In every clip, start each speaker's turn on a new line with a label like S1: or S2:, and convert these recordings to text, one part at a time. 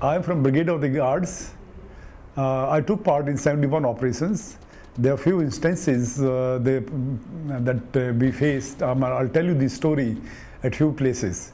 S1: I am from Brigade of the Guards. Uh, I took part in 71 operations. There are few instances uh, they, that uh, we faced. Um, I'll tell you the story at few places.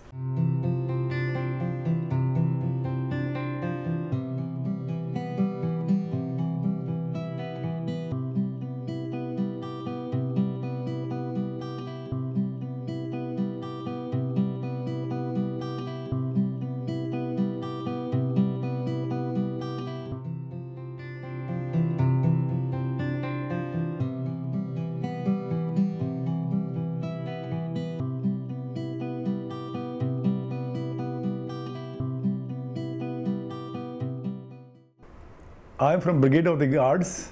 S1: I am from Brigade of the Guards.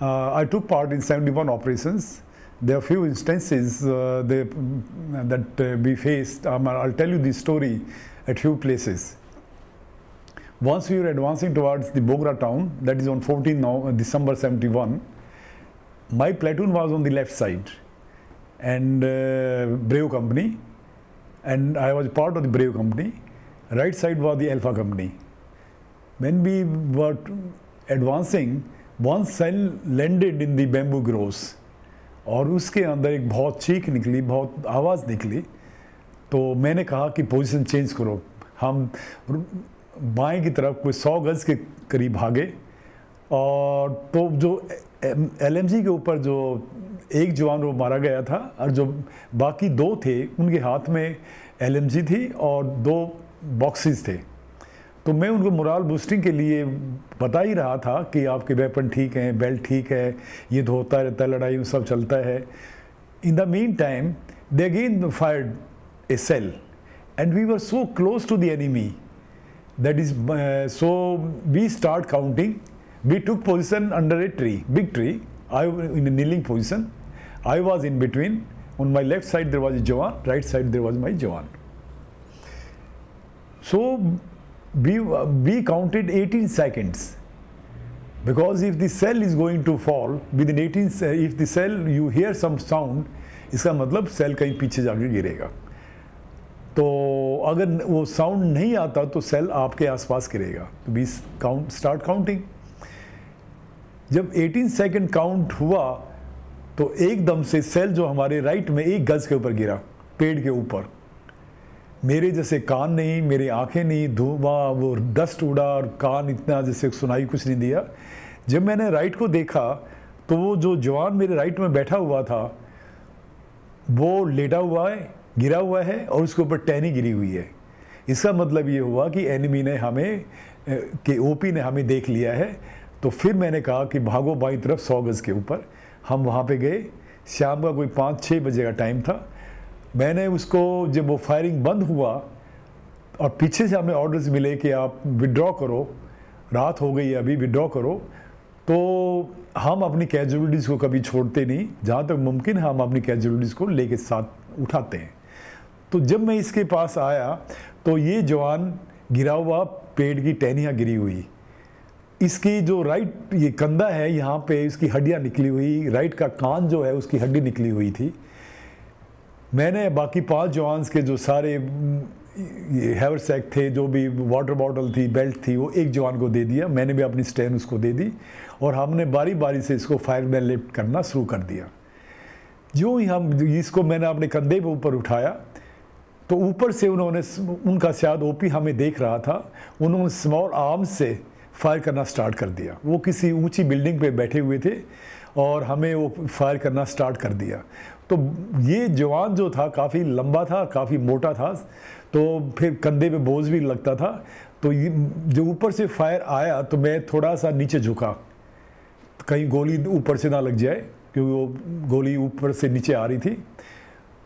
S1: Uh, I took part in 71 operations. There are few instances uh, they, that uh, we faced. Um, I'll tell you the story at few places. Once we were advancing towards the Bogra town, that is on 14 now, December 71, my platoon was on the left side and uh, Brave company and I was part of the Brave company. Right side was the Alpha company. when we were advancing, one cell landed in the bamboo groves और उसके अंदर एक बहुत चीख निकली बहुत आवाज़ निकली तो मैंने कहा कि पोजीशन चेंज करो हम बाएं की तरफ कोई सौ गज़ के करीब भागे और तो जो एल के ऊपर जो एक जवान वो मारा गया था और जो बाकी दो थे उनके हाथ में एल थी और दो बॉक्सेस थे तो मैं उनको मुराल बूस्टिंग के लिए बता ही रहा था कि आपके वेपन ठीक हैं बेल्ट ठीक है ये तो होता रहता है लड़ाई में सब चलता है in the mean time they again fired a shell and we were so close to the enemy that is so we start counting we took position under a tree big tree I in a kneeling position I was in between on my left side there was a jawan right side there was my jawan so we, we counted 18 seconds because if the cell is going to fall within 18 if the cell you hear some sound इसका मतलब cell कहीं पीछे जाकर गिरेगा तो अगर वो sound नहीं आता तो सेल आपके आसपास गिरेगा तो बी काउंट स्टार्ट काउंटिंग जब 18 सेकंड काउंट हुआ तो एकदम से सेल जो हमारे राइट में एक गज के ऊपर गिरा पेड़ के ऊपर मेरे जैसे कान नहीं मेरी आंखें नहीं धुआं वो डस्ट उड़ा और कान इतना जैसे सुनाई कुछ नहीं दिया जब मैंने राइट को देखा तो वो जो जवान मेरे राइट में बैठा हुआ था वो लेटा हुआ है गिरा हुआ है और उसके ऊपर टहनी गिरी हुई है इसका मतलब ये हुआ कि एनिमी ने हमें के ओपी ने हमें देख लिया है तो फिर मैंने कहा कि भागो बाई तरफ सौ गज़ के ऊपर हम वहाँ पे गए शाम का कोई पाँच छः बजे का टाइम था मैंने उसको जब वो फायरिंग बंद हुआ और पीछे से हमें ऑर्डर्स मिले कि आप विड्रॉ करो रात हो गई अभी विड्रॉ करो तो हम अपनी कैजुअलिटीज़ को कभी छोड़ते नहीं जहाँ तक मुमकिन है हम अपनी कैजुअलिटीज़ को लेके साथ उठाते हैं तो जब मैं इसके पास आया तो ये जवान गिरा हुआ पेड़ की टहनियाँ गिरी हुई इसकी जो राइट ये कंधा है यहाँ पे इसकी हड्डियाँ निकली हुई राइट का कान जो है उसकी हड्डी निकली हुई थी मैंने बाकी पांच जवान के जो सारे हेवर सैक थे जो भी वाटर बॉटल थी बेल्ट थी वो एक जवान को दे दिया मैंने भी अपनी स्टैंड उसको दे दी और हमने बारी बारी से इसको फायर में लिफ्ट करना शुरू कर दिया जो ही हम इसको मैंने अपने कंधे पर ऊपर उठाया तो ऊपर से उन्होंने उनका शायद ओपी हमें देख रहा था उन्होंने स्मॉल आर्म से फायर करना स्टार्ट कर दिया वो किसी ऊंची बिल्डिंग पे बैठे हुए थे और हमें वो फायर करना स्टार्ट कर दिया तो ये जवान जो था काफ़ी लंबा था काफ़ी मोटा था तो फिर कंधे पे बोझ भी लगता था तो ये जब ऊपर से फायर आया तो मैं थोड़ा सा नीचे झुका कहीं गोली ऊपर से ना लग जाए क्योंकि वो गोली ऊपर से नीचे आ रही थी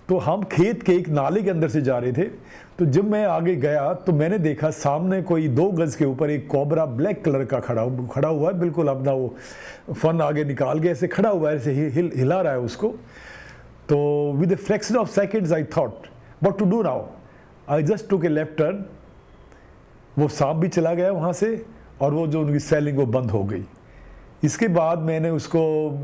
S1: तो हम खेत के एक नाले के अंदर से जा रहे थे तो जब मैं आगे गया तो मैंने देखा सामने कोई दो गज़ के ऊपर एक कोबरा ब्लैक कलर का खड़ा खड़ा हुआ है बिल्कुल अपना वो फन आगे निकाल के ऐसे खड़ा हुआ है ऐसे हिल हिला रहा है उसको तो with a fraction of seconds I thought what to do now I just took left turn वो सांप भी चला गया वहाँ से और वो जो उनकी सेलिंग वो बंद हो गई इसके बाद मैंने उसको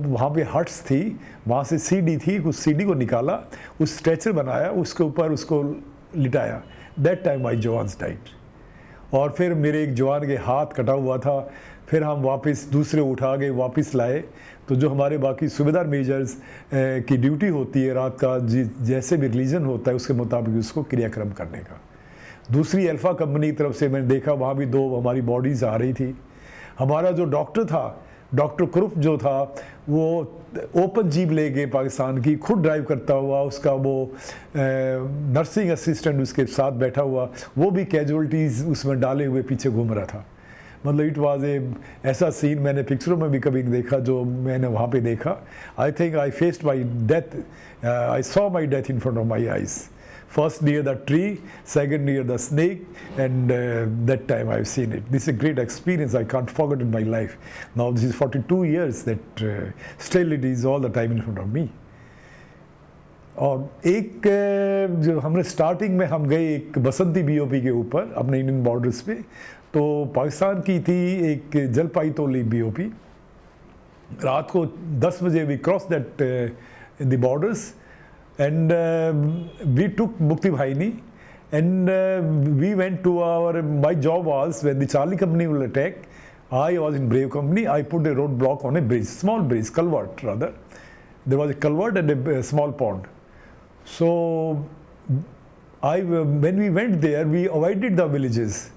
S1: वहाँ पे हट्स थी वहाँ से सीडी थी उस सीडी को निकाला उस स्ट्रेचर बनाया उसके ऊपर उसको लिटाया that time I jawans died और फिर मेरे एक जवान के हाथ कटा हुआ था फिर हम वापस दूसरे उठा गए वापस लाए तो जो हमारे बाकी सुविधा मेजर्स की ड्यूटी होती है रात का जैसे भी रिलीजन होता है उसके मुताबिक उसको क्रियाक्रम करने का दूसरी अल्फ़ा कंपनी की तरफ से मैंने देखा वहाँ भी दो हमारी बॉडीज़ आ रही थी हमारा जो डॉक्टर था डॉक्टर क्रुप जो था वो ओपन जीप ले गए पाकिस्तान की खुद ड्राइव करता हुआ उसका वो नर्सिंग असिस्टेंट उसके साथ बैठा हुआ वो भी कैजुअलिटीज़ उसमें डाले हुए पीछे घूम रहा था मतलब इट वॉज ए ऐसा सीन मैंने पिक्चरों में भी कभी देखा जो मैंने वहाँ पर देखा I think I faced my death I saw my death in front of my eyes first near the tree second near the snake and that time I seen it this a great experience I can't forgot in my life now this is forty two years that still it is all the time in front of me और एक uh, जो हमने starting में हम गए एक बसंती BOP के ऊपर अपने इंडियन बॉर्डर्स पे तो पाकिस्तान की थी एक जलपाई तोली बी ओ पी रात को दस बजे we cross that the borders and we took Mukti Bahini and we went to our my job was when the Charlie company will attack I was in Bravo company I put a road block on a bridge small bridge culvert rather there was a culvert and a small pond so I when we went there we avoided the villages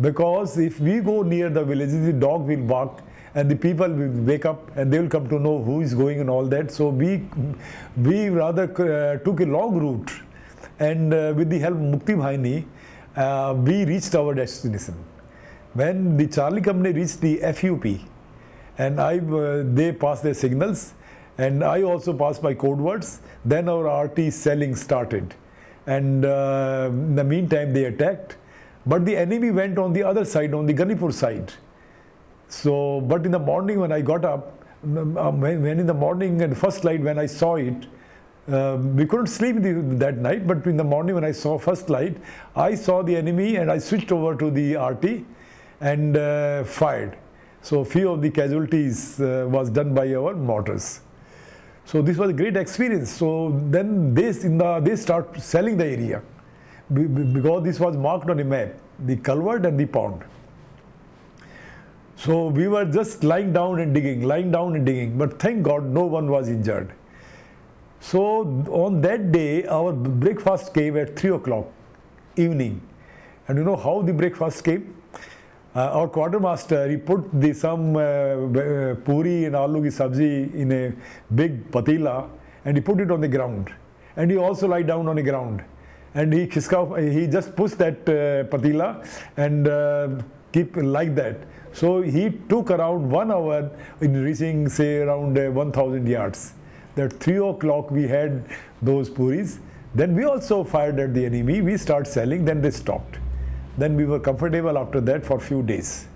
S1: Because if we go near the villages, the dog will bark and the people will wake up and they will come to know who is going and all that. So we, we rather uh, took a long route and uh, with the help of Mukti Bhaini, uh, we reached our destination. When the Charlie Company reached the FUP and I, uh, they passed their signals and I also passed my code words, then our RT selling started. And uh, in the meantime, they attacked but the enemy went on the other side, on the Ganipur side. So, but in the morning when I got up, uh, when in the morning and first light when I saw it, uh, we couldn't sleep that night, but in the morning when I saw first light, I saw the enemy and I switched over to the RT and uh, fired. So few of the casualties uh, was done by our mortars. So this was a great experience. So then they in the they start selling the area because this was marked on the map, the culvert and the pond. So we were just lying down and digging, lying down and digging, but thank God no one was injured. So on that day, our breakfast came at 3 o'clock evening. And you know how the breakfast came? Uh, our quartermaster, he put the, some uh, uh, puri and aloo ki sabzi in a big patila and he put it on the ground. And he also lay down on the ground and he he just pushed that uh, patila and uh, keep like that. So he took around one hour in reaching say around uh, 1000 yards. That 3 o'clock we had those puris. Then we also fired at the enemy. We start selling, then they stopped. Then we were comfortable after that for few days.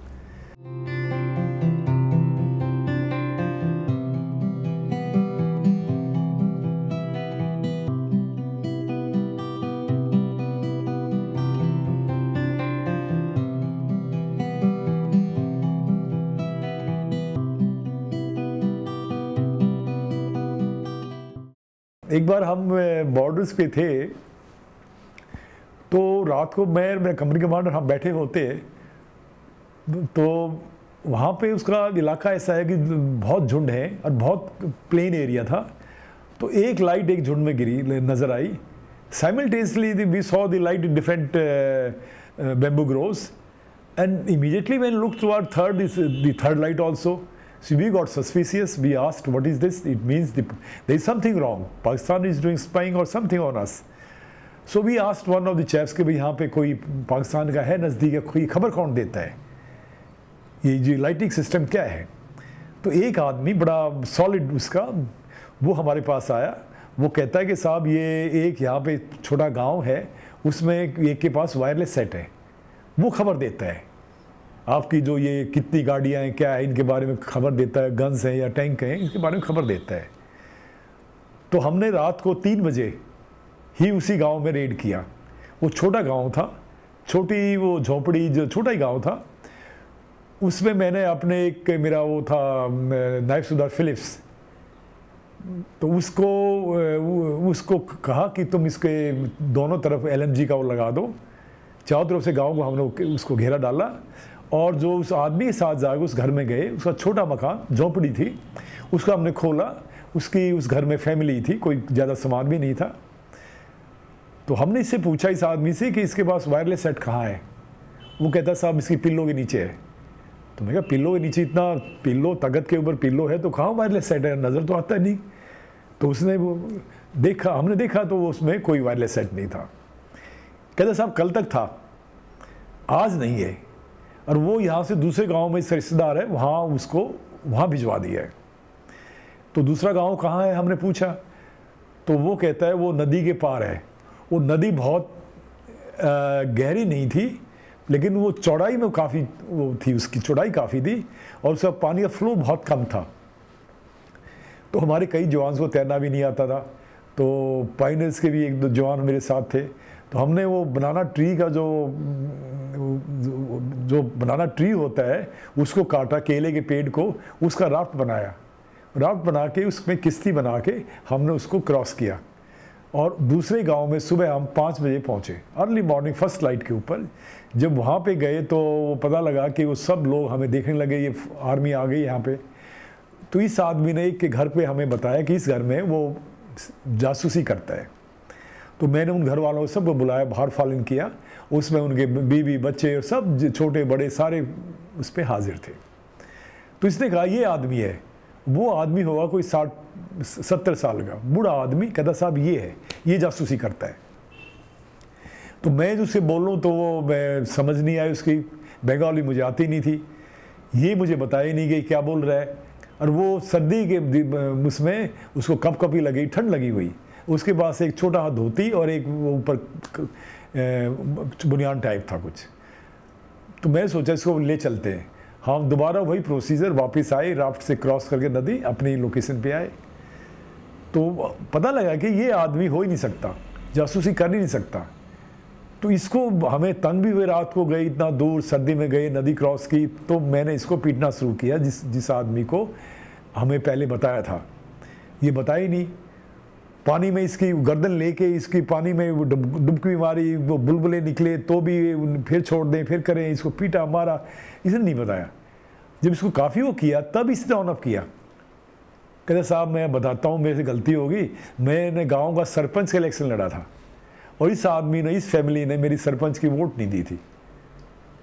S1: एक बार हम borders पे थे तो रात को मैं मेरे company commander हम बैठे होते तो वहाँ पे उसका इलाका ऐसा है कि बहुत झुंड है और बहुत प्लेन एरिया था तो एक लाइट एक झुंड में गिरी नज़र आई simultaneously we saw the light in different bamboo groves and immediately when look to our third this the third light also So we got suspicious. We asked, what is this? It means the, there is something wrong. Pakistan is doing spying or something on us. So we asked one of the chaps के भाई यहाँ पे कोई पाकिस्तान का है नज़दीक कोई खबर कौन देता है ये जो लाइटिंग सिस्टम क्या है तो एक आदमी बड़ा सॉलिड उसका वो हमारे पास आया वो कहता है कि साहब ये एक यहाँ पे छोटा गांव है उसमें एक के पास वायरलेस सेट है वो खबर देता है आपकी जो ये कितनी गाड़ियाँ हैं क्या है इनके बारे में खबर देता है गन्स हैं या टैंक हैं इनके बारे में खबर देता है तो हमने रात को तीन बजे ही उसी गांव में रेड किया वो छोटा गांव था छोटी वो झोपड़ी जो छोटा ही गांव था उसमें मैंने अपने एक मेरा वो था नायब सुधार फिलिप्स तो उसको उसको कहा कि तुम इसके दोनों तरफ एलएमजी का वो लगा दो चारों तरफ से गांव को हम लोग उसको घेरा डाला और जो उस आदमी के साथ जाकर उस घर में गए उसका छोटा मकान झोंपड़ी थी उसका हमने खोला उसकी उस घर में फैमिली थी कोई ज़्यादा सामान भी नहीं था तो हमने इससे पूछा इस आदमी से कि इसके पास वायरलेस सेट कहाँ है वो कहता साहब इसकी पिल्लो के नीचे है तो मैं कहा पिल्लो के नीचे इतना पिल्लो तगत के ऊपर पिल्लो है तो कहाँ वायरलेस सेट है नज़र तो आता नहीं तो उसने वो देखा हमने देखा तो उसमें कोई वायरलेस सेट नहीं था कहता साहब कल तक था आज नहीं है और वो यहाँ से दूसरे गांव में रिश्तेदार है वहाँ उसको वहाँ भिजवा दिया है तो दूसरा गांव कहाँ है हमने पूछा तो वो कहता है वो नदी के पार है वो नदी बहुत गहरी नहीं थी लेकिन वो चौड़ाई में काफ़ी वो थी उसकी चौड़ाई काफ़ी थी और उसका पानी का फ्लो बहुत कम था तो हमारे कई जवान को तैरना भी नहीं आता था तो पाइनर्स के भी एक दो जवान मेरे साथ थे तो हमने वो बनाना ट्री का जो जो बनाना ट्री होता है उसको काटा केले के पेड़ को उसका राफ्ट बनाया राफ्ट बना के उसमें किस्ती बना के हमने उसको क्रॉस किया और दूसरे गांव में सुबह हम पाँच बजे पहुंचे अर्ली मॉर्निंग फर्स्ट लाइट के ऊपर जब वहाँ पे गए तो वो पता लगा कि वो सब लोग हमें देखने लगे ये आर्मी आ गई यहाँ पे तो इस आदमी ने एक के घर पे हमें बताया कि इस घर में वो जासूसी करता है तो मैंने उन घर वालों सबको बुलाया बाहर फालन किया उसमें उनके बीवी बच्चे और सब छोटे बड़े सारे उस पर हाजिर थे तो इसने कहा ये आदमी है वो आदमी होगा कोई साठ सत्तर साल का बूढ़ा आदमी कहता साहब ये है ये जासूसी करता है तो मैं जो उससे बोलूँ तो वो मैं समझ नहीं आई उसकी बंगाली मुझे आती नहीं थी ये मुझे बताया नहीं कि क्या बोल रहा है और वो सर्दी के उसमें उसको कप कपी लगी ठंड लगी हुई उसके पास एक छोटा हाथ धोती और एक ऊपर बुनियाद टाइप था कुछ तो मैं सोचा इसको ले चलते हैं हम दोबारा वही प्रोसीजर वापस आए राफ्ट से क्रॉस करके नदी अपनी लोकेशन पे आए तो पता लगा कि ये आदमी हो ही नहीं सकता जासूसी कर ही नहीं सकता तो इसको हमें तंग भी हुए रात को गए इतना दूर सर्दी में गए नदी क्रॉस की तो मैंने इसको पीटना शुरू किया जिस जिस आदमी को हमें पहले बताया था ये बताया ही नहीं पानी में इसकी गर्दन लेके इसकी पानी में डुबकी मारी वो बुलबुलें निकले तो भी फिर छोड़ दें फिर करें इसको पीटा मारा इसने नहीं बताया जब इसको काफ़ी वो किया तब इसने ऑन ऑफ किया कहते साहब मैं बताता हूँ मेरे से गलती होगी मैंने गाँव का सरपंच का इलेक्शन लड़ा था और इस आदमी ने इस फैमिली ने मेरी सरपंच की वोट नहीं दी थी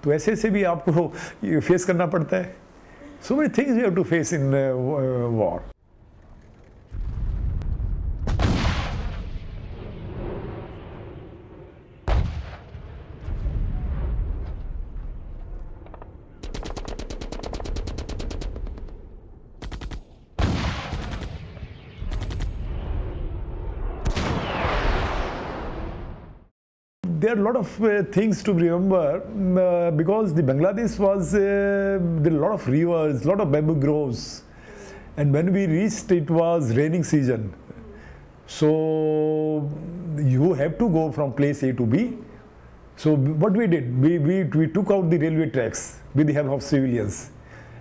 S1: तो ऐसे ऐसे भी आपको फेस करना पड़ता है so many things you have to face in war are a lot of uh, things to remember mm, uh, because the Bangladesh was uh, a lot of rivers, lot of bamboo groves, and when we reached, it was raining season. So you have to go from place A to B. So what we did, we, we, we took out the railway tracks with the help of civilians,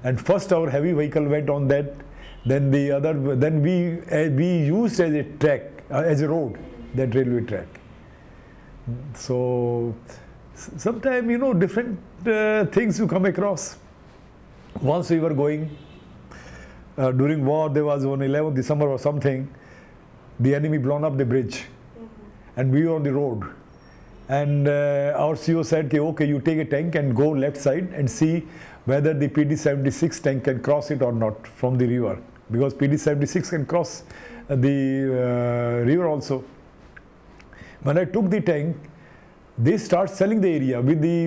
S1: and first our heavy vehicle went on that. Then the other, then we uh, we used as a track uh, as a road that railway track so sometimes, you know, different uh, things you come across. Once we were going, uh, during war, there was on eleventh December or something, the enemy blown up the bridge. Mm -hmm. And we were on the road. And uh, our CO said, okay, okay, you take a tank and go left side and see whether the PD-76 tank can cross it or not from the river. Because PD-76 can cross the uh, river also. When I took the tank, they start selling the area with the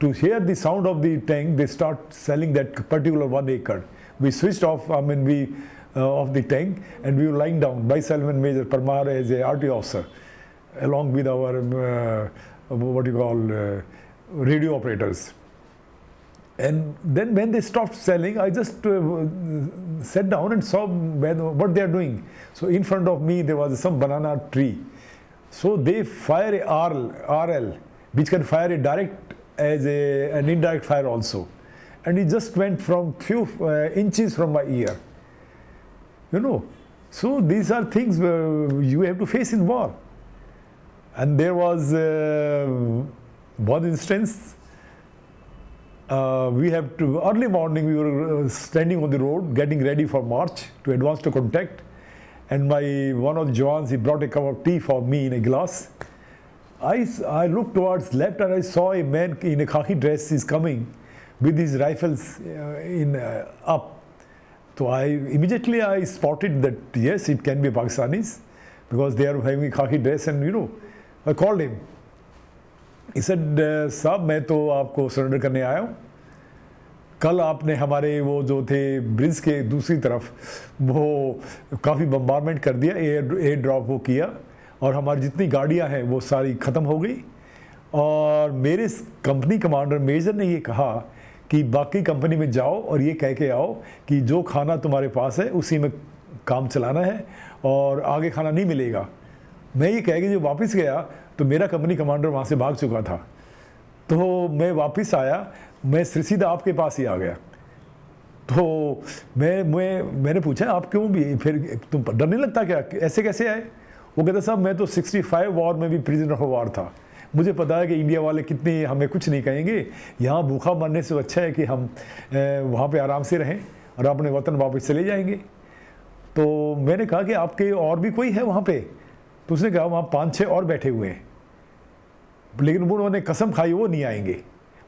S1: uh, to hear the sound of the tank. They start selling that particular one acre. We switched off. I mean, we uh, of the tank, and we were lying down. by Salman Major Parmar as a RT officer, along with our um, uh, what you call uh, radio operators. And then when they stopped selling, I just uh, sat down and saw what they are doing. So in front of me there was some banana tree. So they fire RL, RL which can fire a direct as a, an indirect fire also. And it just went from few uh, inches from my ear. You know, so these are things uh, you have to face in war. And there was uh, one instance, uh, we have to, early morning we were uh, standing on the road getting ready for march to advance to contact and my one of the Johns, he brought a cup of tea for me in a glass. I, I looked towards left and I saw a man in a khaki dress is coming with his rifles uh, in uh, up. So I immediately I spotted that yes, it can be Pakistanis because they are having a khaki dress and you know, I called him. He said, uh, sir, I तो आपको surrender करने कल आपने हमारे वो जो थे bridge के दूसरी तरफ वो काफ़ी बम्बारमेंट कर दिया एयर एयर ड्रॉप वो किया और हमारी जितनी गाड़ियां हैं वो सारी ख़त्म हो गई और मेरे कंपनी कमांडर मेजर ने ये कहा कि बाकी कंपनी में जाओ और ये कह के आओ कि जो खाना तुम्हारे पास है उसी में काम चलाना है और आगे खाना नहीं मिलेगा मैं ये कह के जब वापस गया तो मेरा कंपनी कमांडर वहाँ से भाग चुका था तो मैं वापस आया मैं सीधा आपके पास ही आ गया तो मैं मैं मैंने पूछा आप क्यों भी फिर तुम डर नहीं लगता क्या ऐसे कैसे आए वो कहते साहब मैं तो 65 वॉर में भी प्रिजनर ऑफ वॉर था मुझे पता है कि इंडिया वाले कितने हमें कुछ नहीं कहेंगे यहाँ भूखा मरने से अच्छा है कि हम वहाँ पे आराम से रहें और अपने वतन वापस चले जाएंगे तो मैंने कहा कि आपके और भी कोई है वहाँ पे तो उसने कहा वहाँ पाँच छः और बैठे हुए हैं लेकिन उन्होंने कसम खाई वो नहीं आएंगे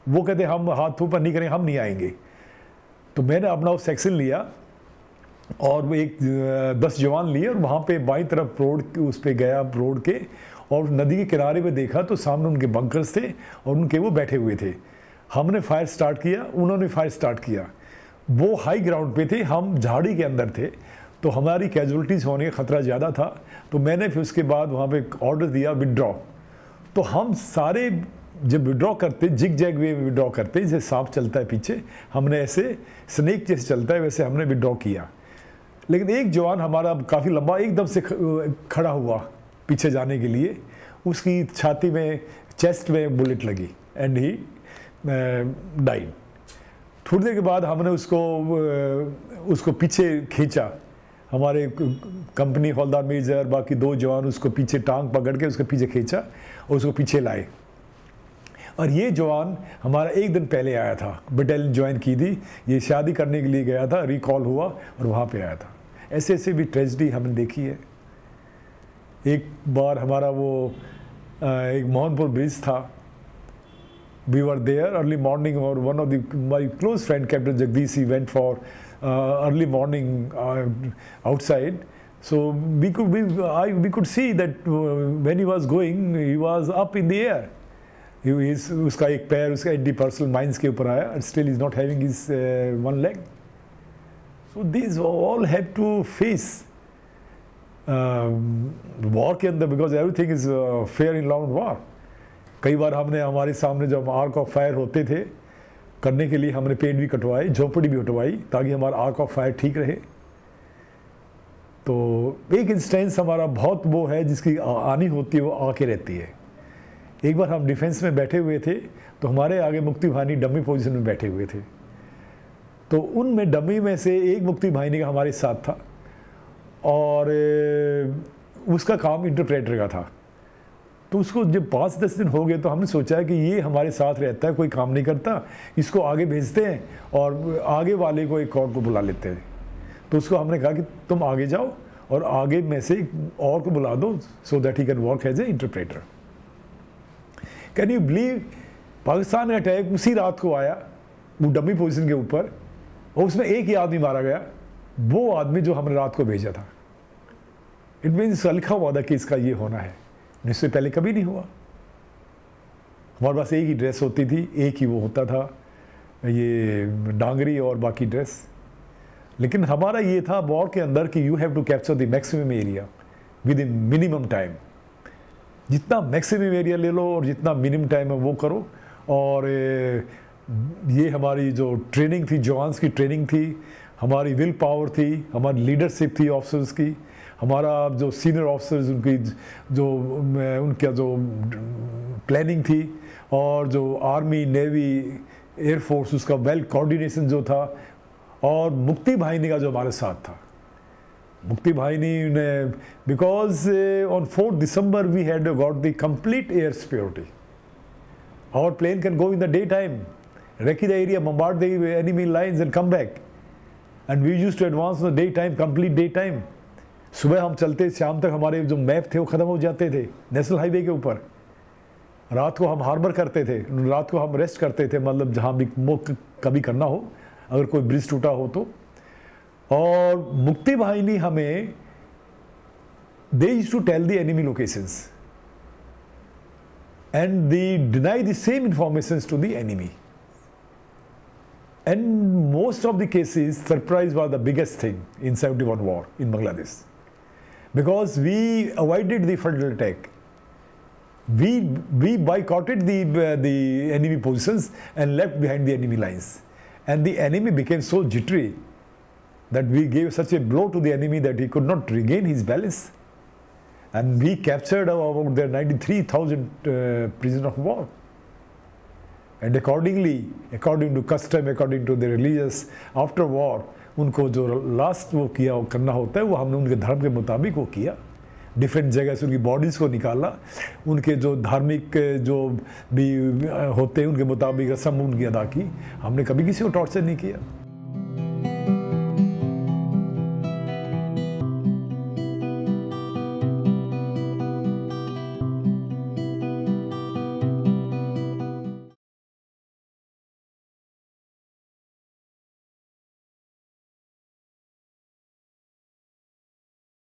S1: वो कहते हम हाथ पर नहीं करेंगे हम नहीं आएंगे तो मैंने अपना उस सेक्शन लिया और वो एक दस जवान लिए और वहाँ पे बाई तरफ रोड उस पर गया रोड के और नदी के किनारे पे देखा तो सामने उनके बंकर्स थे और उनके वो बैठे हुए थे हमने फायर स्टार्ट किया उन्होंने फायर स्टार्ट किया वो हाई ग्राउंड पे थे हम झाड़ी के अंदर थे तो हमारी कैजुअलिटीज़ होने का ख़तरा ज़्यादा था तो मैंने फिर उसके बाद वहाँ पे ऑर्डर दिया विदड्रॉ तो हम सारे जब विड्रॉ करते जिग जैग वे में विड्रॉ करते जैसे सांप चलता है पीछे हमने ऐसे स्नेक जैसे चलता है वैसे हमने विड्रॉ किया लेकिन एक जवान हमारा काफ़ी लंबा एकदम से खड़ा हुआ पीछे जाने के लिए उसकी छाती में चेस्ट में बुलेट लगी एंड ही डाइड थोड़ी देर के बाद हमने उसको uh, उसको पीछे खींचा हमारे कंपनी हौलदार मेजर बाकी दो जवान उसको पीछे टांग पकड़ के उसके पीछे खींचा और उसको पीछे लाए और ये जवान हमारा एक दिन पहले आया था बटालियन ज्वाइन की थी ये शादी करने के लिए गया था रिकॉल हुआ और वहाँ पे आया था ऐसे ऐसे भी ट्रेजडी हमने देखी है एक बार हमारा वो एक मोहनपुर ब्रिज था we were there early morning और one of the my close friend captain Jagdish he went for early morning outside so we could I we we could see that uh, when he was going he was up in the इस, उसका एक पैर उसका एड्डी personal mind के ऊपर आया and still is not having is one leg so this all have to face war के अंदर because everything is fair in love and war कई बार हमने हमारे सामने जब आर्क ऑफ फायर होते थे करने के लिए हमने पेड़ भी कटवाए झोपड़ी भी कटवाई ताकि हमारा आर्क ऑफ फायर ठीक रहे तो एक इंस्टेंस हमारा बहुत वो है जिसकी आनी होती है वो आके रहती है एक बार हम डिफेंस में बैठे हुए थे तो हमारे आगे मुक्ति भाई डमी पोजिशन में बैठे हुए थे तो उनमें डमी में से एक मुक्ति भाई का हमारे साथ था और उसका काम इंटरप्रेटर का था तो उसको जब पाँच दस दिन हो गए तो हमने सोचा कि ये हमारे साथ रहता है कोई काम नहीं करता इसको आगे भेजते हैं और आगे वाले को एक और को बुला लेते हैं तो उसको हमने कहा कि तुम आगे जाओ और आगे में से एक और को बुला दो so that he can work as a interpreter can you believe Pakistan का अटैक उसी रात को आया वो डमी पोजिशन के ऊपर और उसमें एक ही आदमी मारा गया वो आदमी जो हमने रात को भेजा था इट मीन्स लिखा हुआ था कि इसका ये होना है इससे पहले कभी नहीं हुआ हमारे पास एक ही ड्रेस होती थी एक ही वो होता था ये डांगरी और बाकी ड्रेस लेकिन हमारा ये था वॉर के अंदर कि you have to capture the maximum area within minimum time जितना मैक्सिमम एरिया ले लो और जितना मिनिमम टाइम है वो करो और ये हमारी जो ट्रेनिंग थी जवान्स की ट्रेनिंग थी हमारी विल पावर थी हमारी लीडरशिप थी ऑफिसर्स की हमारा जो सीनियर ऑफिसर्स उनकी जो उनका जो प्लानिंग थी और जो आर्मी नेवी एयरफोर्स उसका वेल कोऑर्डिनेशन जो था और मुक्ति भाई ने का जो हमारे साथ था Mukti Bahini because on fourth December we had got the complete air security और plane can go in the day time recce the area member the enemy lines and come back and we use to advance the day time complete day time सुबह हम चलते शाम तक हमारे जो map थे वो ख़त्म हो जाते थे नेशनल हाईवे के ऊपर रात को हम हार्बर करते थे रात को हम रेस्ट करते थे मतलब जहाँ भी मौक कभी करना हो अगर कोई ब्रिज टूटा हो तो और Mukti Bahini, ने they used to tell the enemy locations and they deny the same informations to the enemy and most of the cases surprise was the biggest thing in 71 war in bangladesh because we avoided the frontal attack we we boycotted the the enemy positions and left behind the enemy lines and the enemy became so jittery that we gave such a blow to the enemy that he could not regain his balance. And we captured about their 93,000 uh, prisoners of war. And accordingly according to custom according to the religious after war उनको जो last वो किया वो करना होता है वो हमने उनके धर्म के मुताबिक वो किया डिफरेंट जगह से उनकी बॉडीज़ को निकाला उनके जो धार्मिक जो भी होते हैं उनके मुताबिक रस्म उनकी अदा की हमने कभी किसी को टॉर्चर नहीं किया